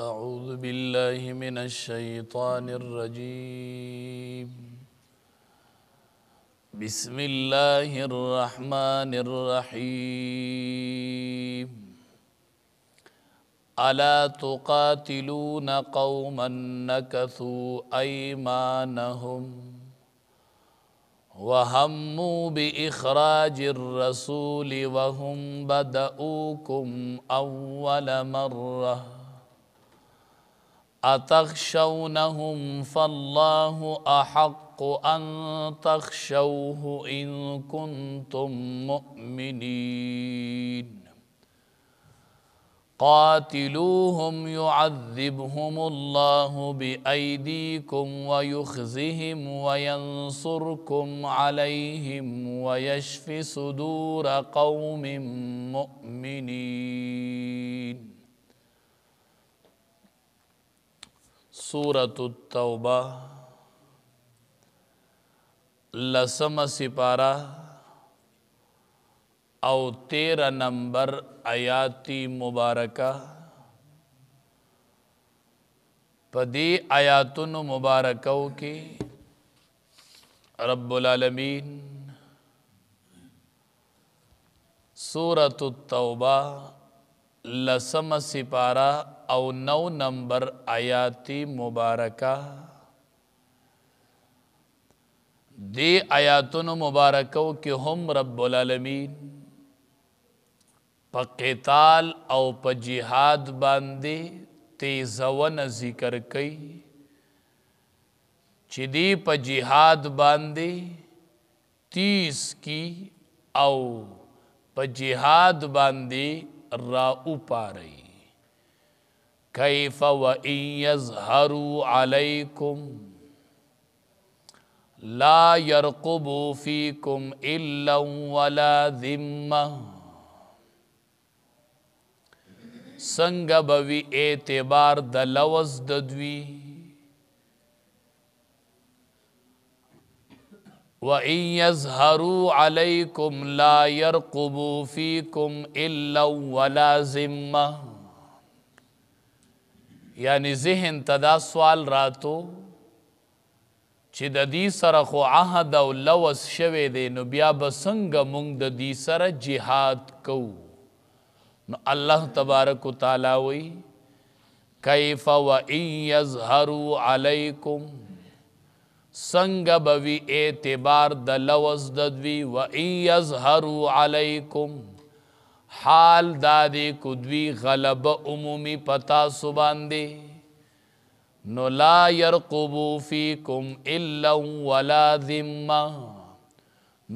أعوذ بالله من الشيطان الرجيم بسم الله الرحمن الرحيم ألا تقاتلون قوما نكثوا أيمانهم وهموا بإخراج الرسول وهم بدؤوكم أول مرة أتخشونهم فالله أحق أن تخشوه إن كنتم مؤمنين قاتلوهم يعذبهم الله بأيديكم ويخزهم وينصركم عليهم ويشف صدور قوم مؤمنين سورة التوبة لسم سپارہ او تیرہ نمبر آیاتی مبارکہ پدی آیاتن مبارکو کی رب العالمین سورة التوبہ لسم سپارہ او نو نمبر آیاتی مبارکہ دی آیاتونو مبارکو کې هم رب العالمین په قتال او په جهاد باندې تیزون ذکر کوي چې دی په جهاد باندې تیز کی او په جهاد باندې راؤ پاری کیف و ان یظهروا علیکم لا يرقبوا فيكم الا ولا ذمه سنگ به اعتبار دلوز لوز وَإِن يَظْهَرُوا عَلَيْكُمْ لَا يَرْقُبُوا فِيكُمْ إِلَّا وَلَا ذِمَّةً یعنی ذهن تدا سوال راتو چې د دې سره خو عهد او لوس شوه دی نو بیا به څنګه مونږ د دې سره jihad کوو نو الله تبارک وتعالى وی کیف و ان یظهروا علیکم څنګه به وي اعتبار د لوز د دوی و یظهروا علیکم حال دادې کو دوی غلبه عمومي پتا سو باندې نو لا يرقبوا فيكم الا ولا ذمه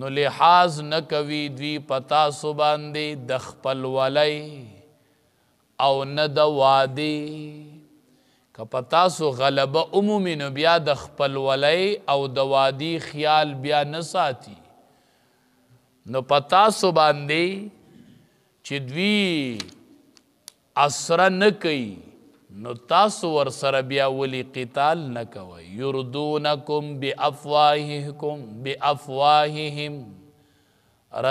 نو لحاظ نه کوي دوی پتا سو باندې د خپل ولای او نه د وادي که په تاسو غلبه عمومي نو بیا د خپلولۍ او د وادي خیال بیا نه ساتي نو په تاسو باندې چې دوی اسره نه کوي نو تاسو ور سره بیا ولي قتال نه کوي يردونکم بافواههم بافواههم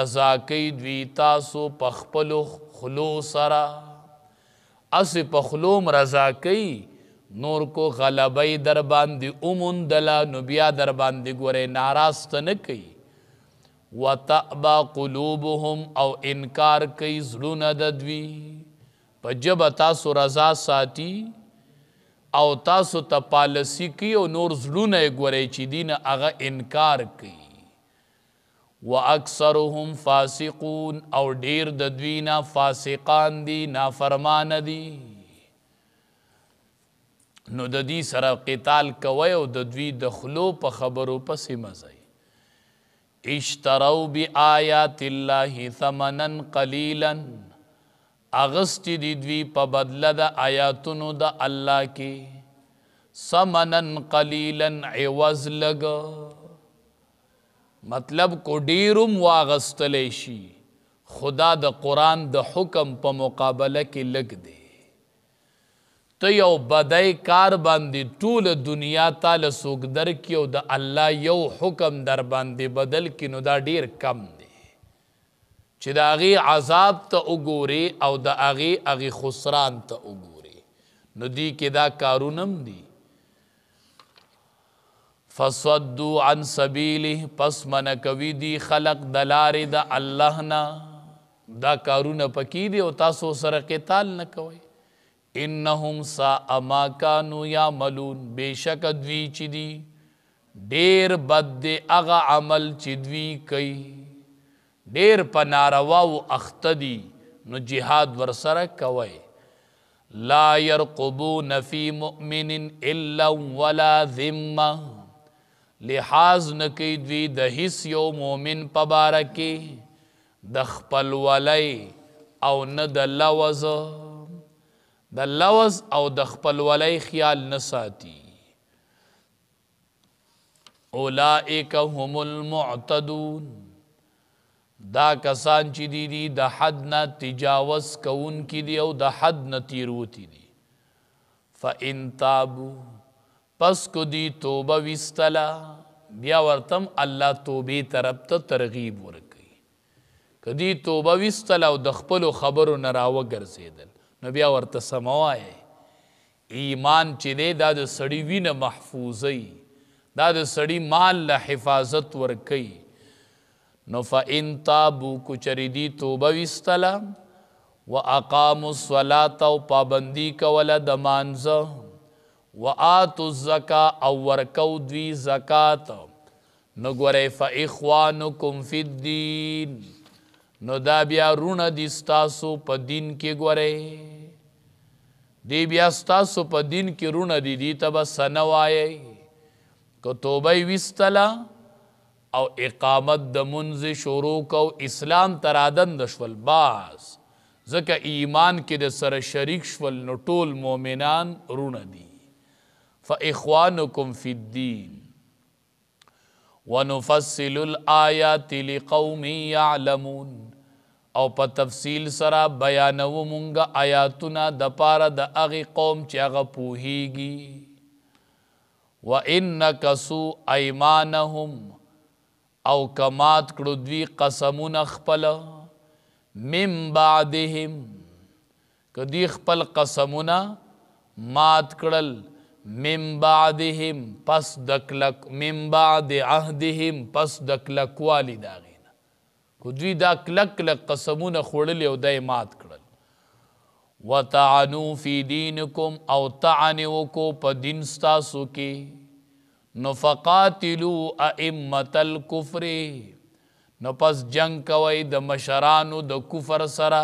رضا کوي دوی تاسو په خپل خلو سره اس په خلوم رضا کوي نور کو غلبی در باندې اومندلا نو بیا در باندې ګوره ناراست نه کوي وتأبا قلوبهم او انکار کوي زړونه د دوی په جبه تاسو رضا ساتي او تاسو ته پالسی کوي او نور زړونه یې ګورئ چې دین هغه انکار کوي واکثرهم فاسقون او ډیر د دوی نه فاسقان دي نافرمان دي نو د دې سره قتال کوي او د دوی د خلو په خبرو پسې مزي اشتروا بیاات الله ثمنا قليلا اغست دي دوی په بدله د آیاتونو د الله کې ثمنا قليلا عوض لګ مطلب کو ډیرم واغستلی شي خدا د قران د حکم په مقابله کې لګ دی ته یو بدای کار باندې ټول دنیا ته لسوک در کیو د الله یو حکم در باندې بدل کینو دا ډیر کم دی چې دا غي عذاب ته وګوري او د اغي اغي خسران ته وګوري نو دی کې دا کارونم دی فصدو عن سبیله پس من کوي دی خلق دلار د الله نه دا کارونه پکې دي او تاسو سره قتال نه کوئ انهم سا ما كانوا يعملون بشک دوی چي دي ډېر بد دي هغه عمل چي دوی کوي ډېر پناروا او اختدي نو jihad ور سره کوي لا يرقبون في مؤمن الا ولا ذمه لحاظ نکي دوی د هیڅ یو مؤمن پبارکي د خپل ولای او نه د لوزه د لوز او د خپلولۍ خیال نه ساتي اولائک هم المعتدون دا کسان چې دی دی د حد نه تجاوز کوون کی دی او د حد نه تیروتی دی فان تابو پس کو دی توبه وستلا بیا ورتم الله توبه طرف ته ترغیب ورکړي کدی توبه وستلا او د خپل خبرو نه راو ګرځیدل نو بیا ورته سموای ایمان چې دی دا د سړی وینه محفوظی دا د سړی مال له حفاظت ورکي نو فإن تابو کچری دی توبه وستلا واقاموا الصلاه او پابندی کوله د مانزه واتوا الزکا او ورکو دوی زکات نو ګورې فإخوانکم فی الدین نو دا بیا رونه دي ستاسو په دین کې ګورئ دی بیا ستاسو په دین کې رونه دي دی ته به سنه وایي که توبه ویستله او اقامت د منځ شروع کو اسلام ترادن د شول باز ځکه ایمان کې د سره شریک شول نو ټول مؤمنان رونه دي فاخوانکم فی الدین ونفصل الآیات لقوم یعلمون او په تفصیل سره بیانو مونږه آیاتونه د پاره د اغه قوم چې هغه پوهیږي وانک سو ايمانهم او کمات کړو دوی قسمونه خپل من بعدهم کدی خپل قسمونه مات کړل من بعدهم پس دکلک من بعد عهدهم پس دکلک والی داغه خو دوی دا کلک کلک قسمونه خوړل او دای مات کړل وتعنو فی دینکم او تعنو کو په دین تاسو کې نفقاتلو ائمه الکفر نو پس جنگ کوي د مشرانو د کفر سره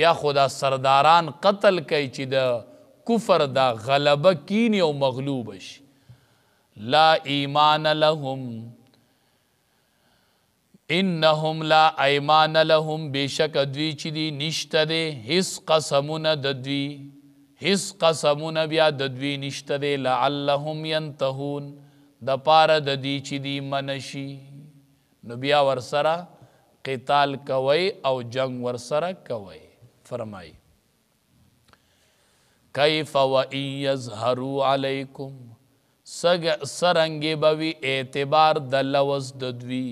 بیا خدا سرداران قتل کوي چې د کفر دا غلبه کینی او مغلوب شي لا ایمان لهم انهم لا ايمان لهم بشک دوی چې دي نشته دي هیڅ قسمونه د دوی هیڅ قسمونه بیا د دوی نشته دي لعلهم ينتهون د پاره د دوی چې دي منشي نو بیا ورسره قتال کوي او جنگ ورسره کوي فرمای کیف و ان یظهروا علیکم سرنګي بوي اعتبار د لوز د دوی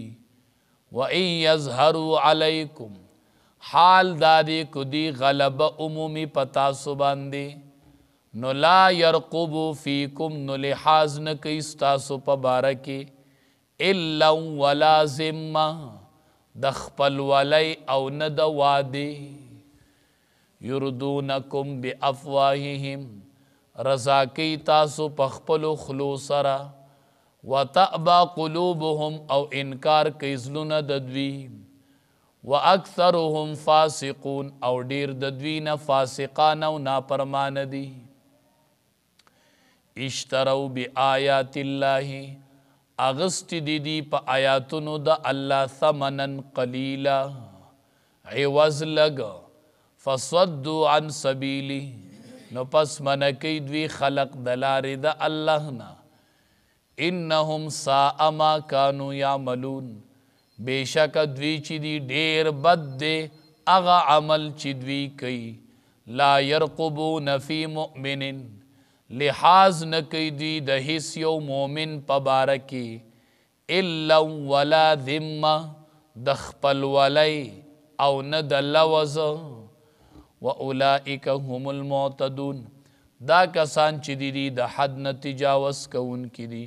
و ان یظهروا علیکم حال دادی کدی غلب عمومی پتا سو باندې نو لا يرقب فیکم نو لحاظ نه کوي تاسو په باره کې الا ولا ذمه د خپل ولی او نه د وادي يردونکم بافواههم رضا کوي تاسو په خپل خلوص سره وتأبا قلوبهم او انکار کوي زلونه د دوی واکثرهم فاسقون او ډیر د دوی نه فاسقان او نافرمان دي اشتروا بآیات الله اغست دي دي په آیاتونو د الله ثمنن قلیلا عوض لګ فصدوا عن سبیلی نو پس منکی دوی خلق دلار د الله نه انهم ساء ما كانوا يعملون بشک دوی چې دی ډیر بد دی هغه عمل چې دوی کوي لا يرقبون في مؤمن لحاظ نه کوي دوی د هیڅ یو مؤمن په باره کې الا ولا ذمه د خپلولی او نه د لوز واولئک هم المعتدون دا کسان چې دی د حد نه تجاوز کوونکي دي, دي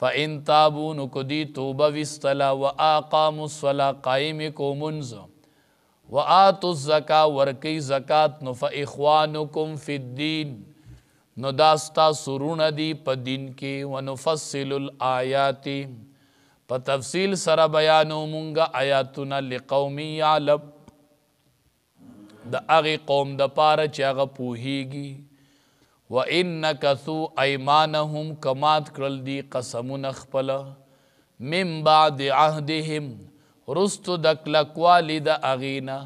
فَإِن تَابُوا نُكُدِي تُوبَ وِسْتَلَا وَآقَامُوا الصَّلَا قَائِمِ کو منز وَآتُوا الزَّكَا ورکی زکات نو فَإِخْوَانُكُمْ فِي الدِّينِ نو داستا سرون دی پا دین کی ونفصل الآیاتی په تفصیل سره بیانو مونږه آیاتنا لقومی یعلم د هغه قوم د پاره چې هغه پوهیږي و ان کثو ایمانهم کمات کړل دي قسمونه خپل من بعد عهدهم رستو د کلکوالي د اغینا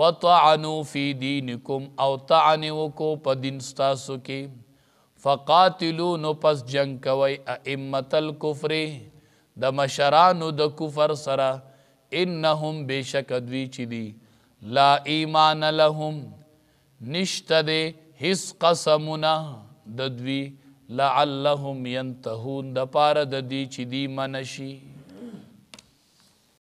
وطعنوا فی دینکم او طعن وکو په دین ستاسو کې فقاتلو نو پس جنگ کوي ائمه الکفر د مشرانو د کفر سره انهم بشک دوی چي دي لا ایمان لهم نشته هیڅ قسمونه د دوی لعلهم ينتهون د پاره د دې چې دی منشي